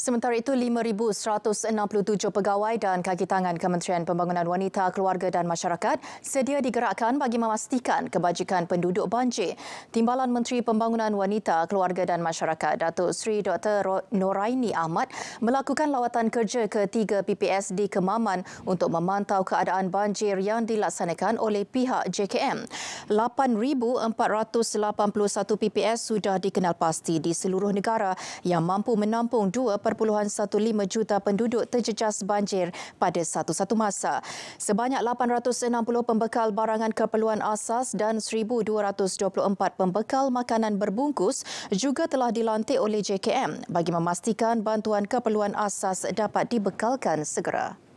Sementara itu, 5,167 pegawai dan kaki tangan Kementerian Pembangunan Wanita, Keluarga dan Masyarakat sedia digerakkan bagi memastikan kebajikan penduduk banjir. Timbalan Menteri Pembangunan Wanita, Keluarga dan Masyarakat, Datuk Sri Dr. Noraini Ahmad melakukan lawatan kerja ke tiga PPS di Kemaman untuk memantau keadaan banjir yang dilaksanakan oleh pihak JKM. 8,481 PPS sudah dikenal pasti di seluruh negara yang mampu menampung dua 1.15 juta penduduk terjejas banjir pada satu-satu masa. Sebanyak 860 pembekal barangan keperluan asas dan 1,224 pembekal makanan berbungkus juga telah dilantik oleh JKM bagi memastikan bantuan keperluan asas dapat dibekalkan segera.